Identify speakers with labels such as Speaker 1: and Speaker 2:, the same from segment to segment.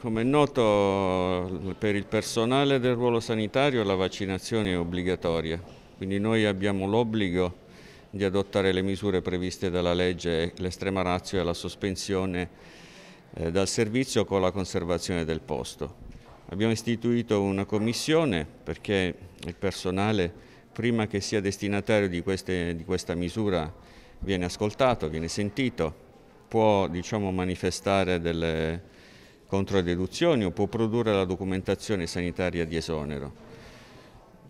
Speaker 1: Come è noto per il personale del ruolo sanitario la vaccinazione è obbligatoria, quindi noi abbiamo l'obbligo di adottare le misure previste dalla legge, l'estrema razio e la sospensione eh, dal servizio con la conservazione del posto. Abbiamo istituito una commissione perché il personale prima che sia destinatario di, queste, di questa misura viene ascoltato, viene sentito, può diciamo, manifestare delle contro deduzioni o può produrre la documentazione sanitaria di esonero.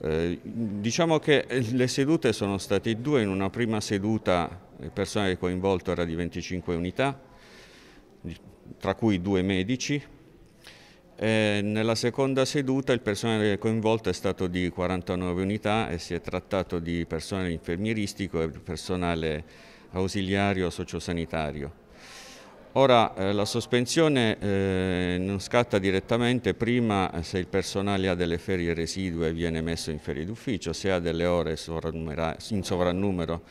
Speaker 1: Eh, diciamo che le sedute sono state due, in una prima seduta il personale coinvolto era di 25 unità, tra cui due medici, e nella seconda seduta il personale coinvolto è stato di 49 unità e si è trattato di personale infermieristico e personale ausiliario sociosanitario. Ora eh, la sospensione eh, non scatta direttamente prima eh, se il personale ha delle ferie residue e viene messo in ferie d'ufficio, se ha delle ore in sovrannumero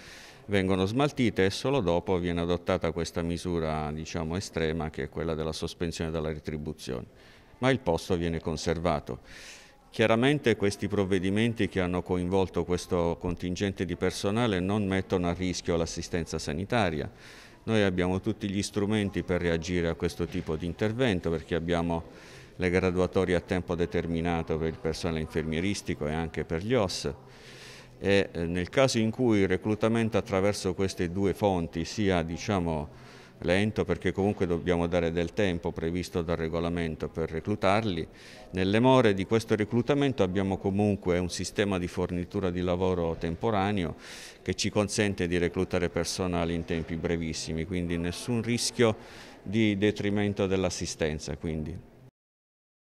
Speaker 1: vengono smaltite e solo dopo viene adottata questa misura diciamo, estrema che è quella della sospensione della retribuzione, ma il posto viene conservato. Chiaramente questi provvedimenti che hanno coinvolto questo contingente di personale non mettono a rischio l'assistenza sanitaria, noi abbiamo tutti gli strumenti per reagire a questo tipo di intervento perché abbiamo le graduatorie a tempo determinato per il personale infermieristico e anche per gli OS e eh, nel caso in cui il reclutamento attraverso queste due fonti sia diciamo, lento perché comunque dobbiamo dare del tempo previsto dal regolamento per reclutarli. Nelle more di questo reclutamento abbiamo comunque un sistema di fornitura di lavoro temporaneo che ci consente di reclutare personale in tempi brevissimi, quindi nessun rischio di detrimento dell'assistenza.